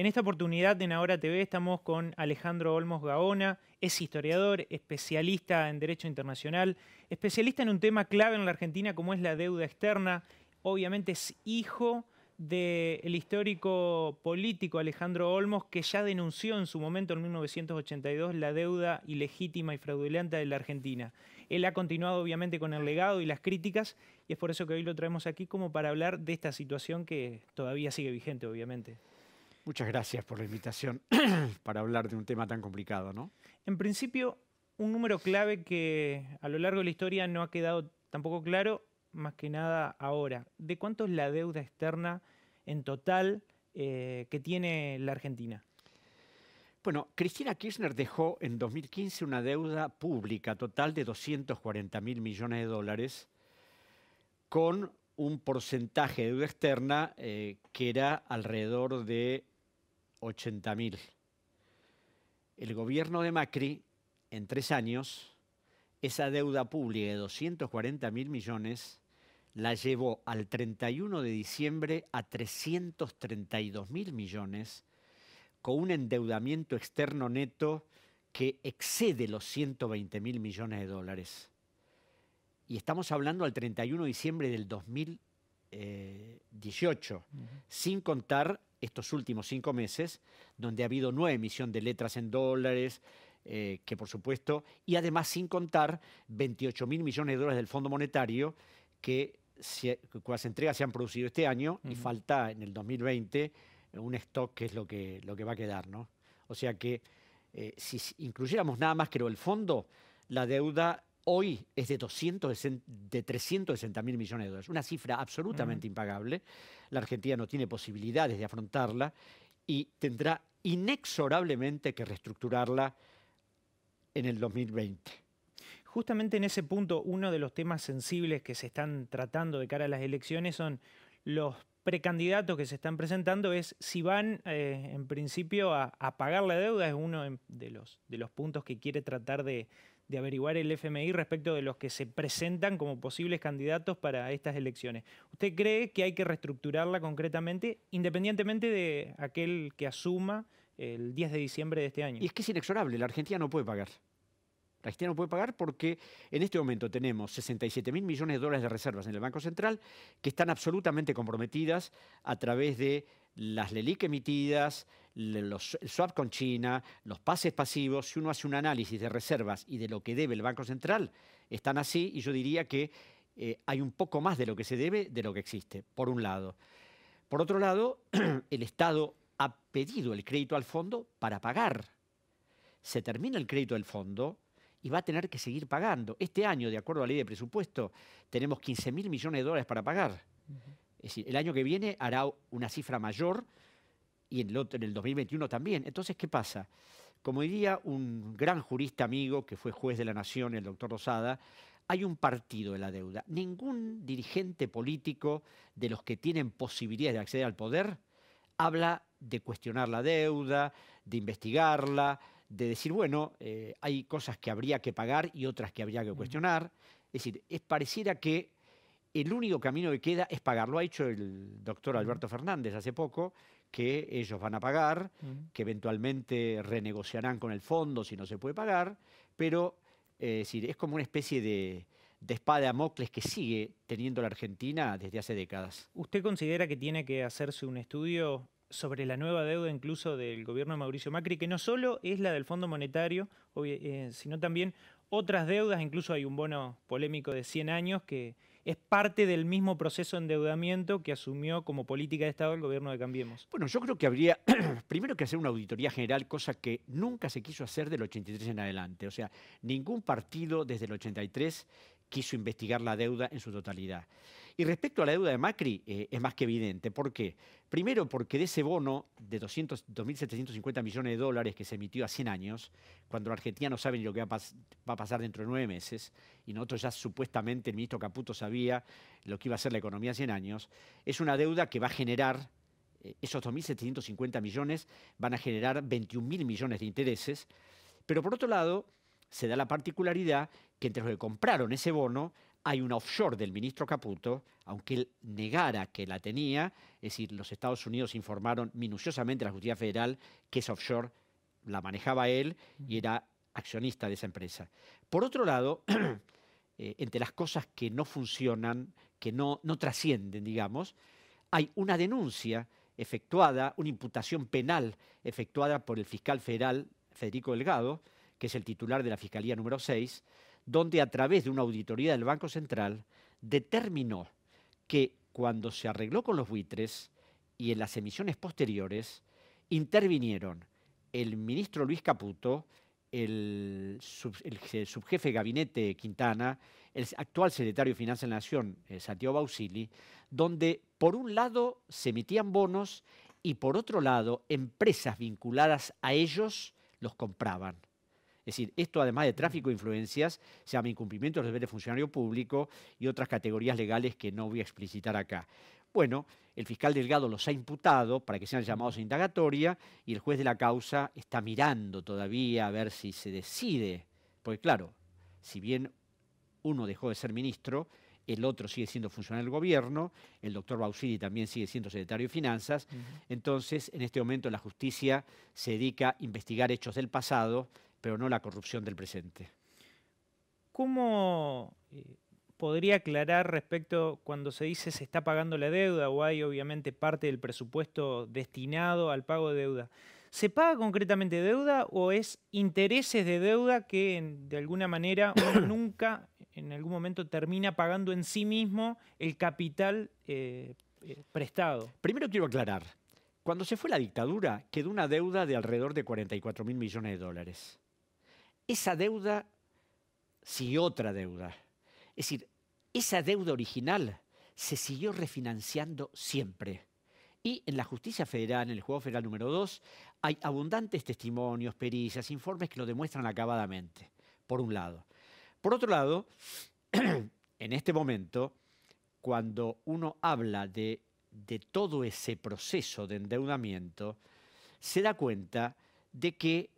En esta oportunidad en Ahora TV estamos con Alejandro Olmos Gaona, es historiador, especialista en Derecho Internacional, especialista en un tema clave en la Argentina como es la deuda externa. Obviamente es hijo del histórico político Alejandro Olmos, que ya denunció en su momento, en 1982, la deuda ilegítima y fraudulenta de la Argentina. Él ha continuado, obviamente, con el legado y las críticas, y es por eso que hoy lo traemos aquí como para hablar de esta situación que todavía sigue vigente, obviamente. Muchas gracias por la invitación para hablar de un tema tan complicado, ¿no? En principio, un número clave que a lo largo de la historia no ha quedado tampoco claro, más que nada ahora. ¿De cuánto es la deuda externa en total eh, que tiene la Argentina? Bueno, Cristina Kirchner dejó en 2015 una deuda pública total de 240 mil millones de dólares con un porcentaje de deuda externa eh, que era alrededor de 80.000. El gobierno de Macri, en tres años, esa deuda pública de 240.000 millones la llevó al 31 de diciembre a 332.000 millones, con un endeudamiento externo neto que excede los 120.000 millones de dólares. Y estamos hablando al 31 de diciembre del 2018, sin contar estos últimos cinco meses, donde ha habido nueva emisión de letras en dólares, eh, que por supuesto, y además sin contar 28 mil millones de dólares del Fondo Monetario, que se, cuyas entregas se han producido este año y falta en el 2020 un stock que es lo que, lo que va a quedar. ¿no? O sea que eh, si incluyéramos nada más que el fondo, la deuda hoy es de, 360.000 360 mil millones de dólares, una cifra absolutamente impagable. La Argentina no tiene posibilidades de afrontarla y tendrá inexorablemente que reestructurarla en el 2020. Justamente en ese punto, uno de los temas sensibles que se están tratando de cara a las elecciones son los precandidatos que se están presentando es si van eh, en principio a, pagar la deuda, es uno de los puntos que quiere tratar de, de averiguar el FMI respecto de los que se presentan como posibles candidatos para estas elecciones. ¿Usted cree que hay que reestructurarla concretamente, independientemente de aquel que asuma el 10 de diciembre de este año? Y es que es inexorable, la Argentina no puede pagar. La Argentina no puede pagar porque en este momento tenemos 67 mil millones de dólares de reservas en el Banco Central que están absolutamente comprometidas a través de las LELIC emitidas, el swap con China, los pases pasivos, si uno hace un análisis de reservas y de lo que debe el Banco Central, están así y yo diría que eh, hay un poco más de lo que se debe de lo que existe, por un lado. Por otro lado, el Estado ha pedido el crédito al fondo para pagar. Se termina el crédito del fondo y va a tener que seguir pagando. Este año, de acuerdo a la ley de presupuesto, tenemos 15.000 millones de dólares para pagar. Es decir, el año que viene hará una cifra mayor y en el, 2021 también. Entonces, ¿qué pasa? Como diría un gran jurista amigo que fue juez de la Nación, el doctor Rosada, hay un partido de la deuda. Ningún dirigente político de los que tienen posibilidades de acceder al poder habla de cuestionar la deuda, de investigarla, de decir, bueno, eh, hay cosas que habría que pagar y otras que habría que cuestionar. Es decir, es pareciera que el único camino que queda es pagar. Lo ha hecho el doctor Alberto Fernández hace poco, que ellos van a pagar, mm. que eventualmente renegociarán con el fondo si no se puede pagar, pero eh, es, como una especie de, espada de amocles que sigue teniendo la Argentina desde hace décadas. ¿Usted considera que tiene que hacerse un estudio sobre la nueva deuda incluso del gobierno de Mauricio Macri, que no solo es la del Fondo Monetario, eh, sino también otras deudas, incluso hay un bono polémico de 100 años que, es parte del mismo proceso de endeudamiento que asumió como política de Estado el gobierno de Cambiemos. Bueno, yo creo que habría primero que hacer una auditoría general, cosa que nunca se quiso hacer del 83 en adelante. O sea, ningún partido desde el 83 quiso investigar la deuda en su totalidad. Y respecto a la deuda de Macri, eh, es más que evidente. ¿Por qué? Primero, porque de ese bono de 2.750 millones de dólares que se emitió a 100 años, cuando los argentinos saben lo que va a, pasar dentro de nueve meses, y nosotros ya supuestamente el ministro Caputo sabía lo que iba a ser la economía a 100 años, es una deuda que va a generar, eh, esos 2.750 millones van a generar 21.000 millones de intereses, pero por otro lado, se da la particularidad que entre los que compraron ese bono, hay una offshore del ministro Caputo, aunque él negara que la tenía, es decir, los Estados Unidos informaron minuciosamente a la justicia federal que esa offshore la manejaba él y era accionista de esa empresa. Por otro lado, eh, entre las cosas que no funcionan, que no, no trascienden, digamos, hay una denuncia efectuada, una imputación penal efectuada por el fiscal federal Federico Delgado, que es el titular de la Fiscalía número 6, donde a través de una auditoría del Banco Central determinó que cuando se arregló con los buitres y en las emisiones posteriores, intervinieron el ministro Luis Caputo, el, subjefe de gabinete Quintana, el actual secretario de Finanzas de la Nación, eh, Santiago Bausili, donde por un lado se emitían bonos y por otro lado empresas vinculadas a ellos los compraban. Es decir, esto además de tráfico de influencias, se llama incumplimiento de los deberes de funcionario público y otras categorías legales que no voy a explicitar acá. Bueno, el fiscal Delgado los ha imputado para que sean llamados a indagatoria y el juez de la causa está mirando todavía a ver si se decide. Porque claro, si bien uno dejó de ser ministro, el otro sigue siendo funcionario del gobierno, el doctor Bausili también sigue siendo secretario de Finanzas. Entonces, en este momento la justicia se dedica a investigar hechos del pasado pero no la corrupción del presente. ¿Cómo eh, podría aclarar respecto cuando se dice se está pagando la deuda o hay obviamente parte del presupuesto destinado al pago de deuda? ¿Se paga concretamente deuda o es intereses de deuda que de alguna manera o nunca en algún momento termina pagando en sí mismo el capital eh, eh, prestado? Primero quiero aclarar, cuando se fue la dictadura quedó una deuda de alrededor de 44 mil millones de dólares esa deuda siguió otra deuda. Es decir, esa deuda original se siguió refinanciando siempre. Y en la justicia federal, en el juego federal número 2, hay abundantes testimonios, pericias, informes que lo demuestran acabadamente, por un lado. Por otro lado, en este momento, cuando uno habla de, de todo ese proceso de endeudamiento, se da cuenta de que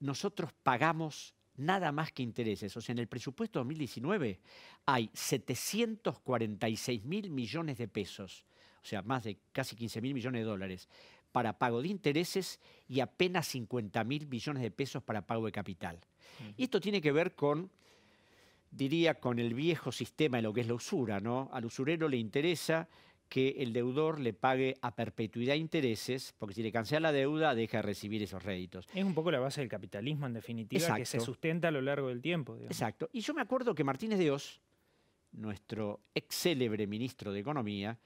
nosotros pagamos nada más que intereses. O sea, en el presupuesto 2019 hay 746 mil millones de pesos, o sea, más de casi 15 mil millones de dólares, para pago de intereses y apenas 50 mil millones de pesos para pago de capital. Y esto tiene que ver con, diría, con el viejo sistema de lo que es la usura, ¿no? Al usurero le interesa que el deudor le pague a perpetuidad intereses, porque si le cancela la deuda, deja de recibir esos réditos. Es un poco la base del capitalismo, en definitiva, que se sustenta a lo largo del tiempo. Exacto. Y yo me acuerdo que Martínez de nuestro ex célebre ministro de Economía,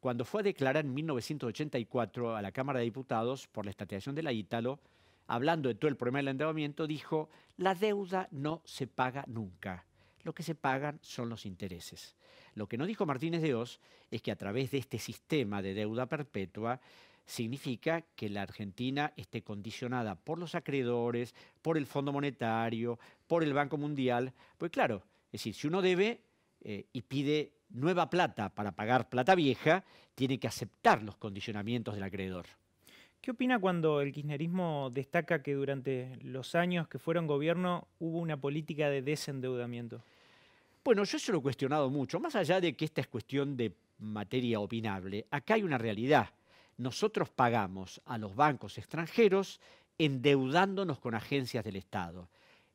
cuando fue a declarar en 1984 a la Cámara de Diputados por la estatización de la Ítalo, hablando de todo el problema del endeudamiento, dijo, la deuda no se paga nunca lo que se pagan son los intereses. Lo que no dijo Martínez de Oz es que a través de este sistema de deuda perpetua significa que la Argentina esté condicionada por los acreedores, por el Fondo Monetario, por el Banco Mundial. Pues claro, es decir, si uno debe eh, y pide nueva plata para pagar plata vieja, tiene que aceptar los condicionamientos del acreedor. ¿Qué opina cuando el kirchnerismo destaca que durante los años que fueron gobierno hubo una política de desendeudamiento? Bueno, yo eso lo he cuestionado mucho. Más allá de que esta es cuestión de materia opinable, acá hay una realidad. Nosotros pagamos a los bancos extranjeros endeudándonos con agencias del Estado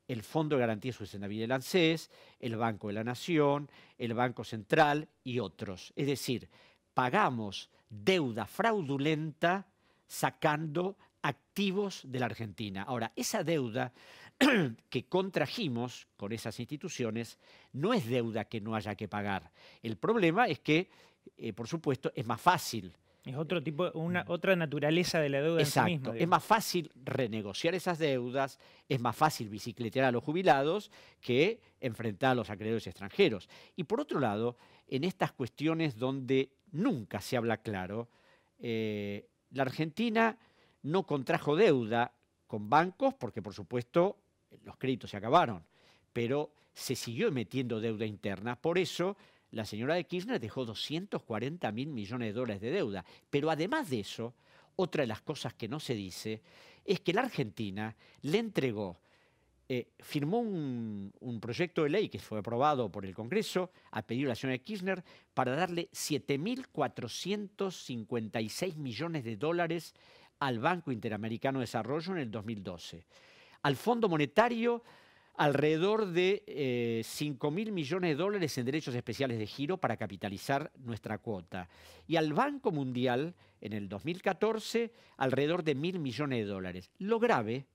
el Fondo de Garantía de Sustentabilidad del ANSES, el Banco de la Nación, el Banco Central y otros. Es decir, pagamos deuda fraudulenta sacando activos de la Argentina. Ahora, esa deuda que contrajimos con esas instituciones no es deuda que no haya que pagar. El problema es que, eh, por supuesto, es más fácil. Es otro eh, tipo, una, mm. otra naturaleza de la deuda Exacto. en sí misma. Es más fácil renegociar esas deudas, es más fácil bicicletear a los jubilados que enfrentar a los acreedores extranjeros. Y por otro lado, en estas cuestiones donde nunca se habla claro, eh, la Argentina no contrajo deuda con bancos porque, por supuesto, los créditos se acabaron, pero se siguió emitiendo deuda interna. Por eso, la señora de Kirchner dejó 240 mil millones de dólares de deuda. Pero además de eso, otra de las cosas que no se dice es que la Argentina le entregó eh, firmó un, proyecto de ley que fue aprobado por el Congreso a pedido de la señora Kirchner para darle 7.456 millones de dólares al Banco Interamericano de Desarrollo en el 2012. Al Fondo Monetario alrededor de 5.000 eh, millones de dólares en derechos especiales de giro para capitalizar nuestra cuota. Y al Banco Mundial, en el 2014, alrededor de 1.000 millones de dólares. Lo grave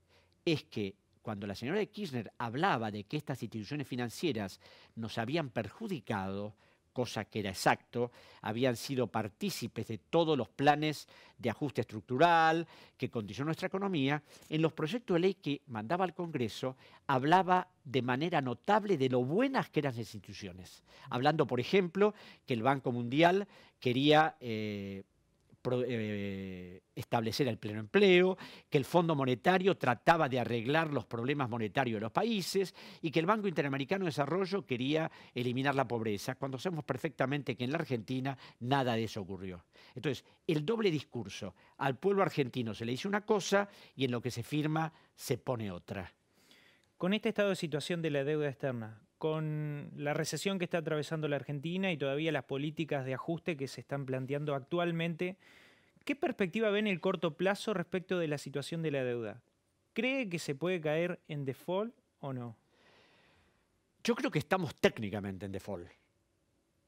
es que cuando la señora de Kirchner hablaba de que estas instituciones financieras nos habían perjudicado, cosa que era exacto, habían sido partícipes de todos los planes de ajuste estructural que condicionó nuestra economía, en los proyectos de ley que mandaba al Congreso hablaba de manera notable de lo buenas que eran las instituciones. Hablando, por ejemplo, que el Banco Mundial quería eh, eh, establecer el pleno empleo, que el Fondo Monetario trataba de arreglar los problemas monetarios de los países y que el Banco Interamericano de Desarrollo quería eliminar la pobreza, cuando sabemos perfectamente que en la Argentina nada de eso ocurrió. Entonces, el doble discurso, al pueblo argentino se le dice una cosa y en lo que se firma se pone otra. Con este estado de situación de la deuda externa, con la recesión que está atravesando la Argentina y todavía las políticas de ajuste que se están planteando actualmente, ¿qué perspectiva ve en el corto plazo respecto de la situación de la deuda? ¿Cree que se puede caer en default o no? Yo creo que estamos técnicamente en default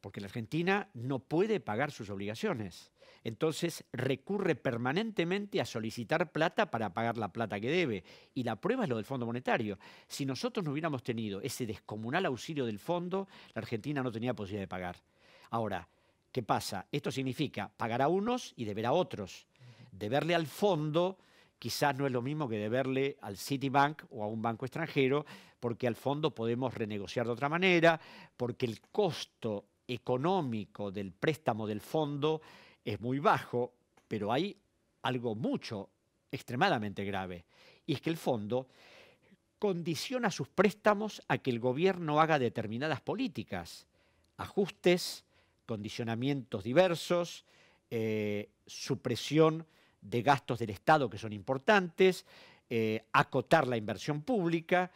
porque la Argentina no puede pagar sus obligaciones. Entonces recurre permanentemente a solicitar plata para pagar la plata que debe. Y la prueba es lo del Fondo Monetario. Si nosotros no hubiéramos tenido ese descomunal auxilio del fondo, la Argentina no tenía posibilidad de pagar. Ahora, ¿qué pasa? Esto significa pagar a unos y deber a otros. Deberle al fondo quizás no es lo mismo que deberle al Citibank o a un banco extranjero, porque al fondo podemos renegociar de otra manera, porque el costo económico del préstamo del fondo es muy bajo, pero hay algo mucho, extremadamente grave, y es que el fondo condiciona sus préstamos a que el gobierno haga determinadas políticas, ajustes, condicionamientos diversos, eh, supresión de gastos del Estado que son importantes, eh, acotar la inversión pública.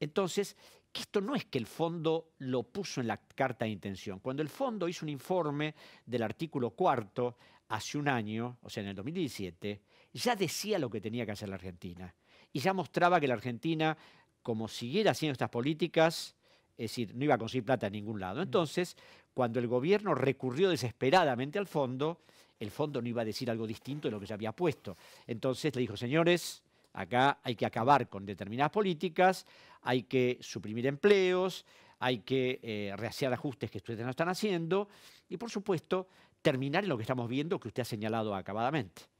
Entonces, que esto no es que el fondo lo puso en la carta de intención. Cuando el fondo hizo un informe del artículo cuarto hace un año, o sea, en el 2017, ya decía lo que tenía que hacer la Argentina. Y ya mostraba que la Argentina, como siguiera haciendo estas políticas, es decir, no iba a conseguir plata en ningún lado. Entonces, cuando el gobierno recurrió desesperadamente al fondo, el fondo no iba a decir algo distinto de lo que ya había puesto. Entonces le dijo, señores, Acá hay que acabar con determinadas políticas, hay que suprimir empleos, hay que eh, rehacer ajustes que ustedes no están haciendo y, por supuesto, terminar en lo que estamos viendo que usted ha señalado acabadamente.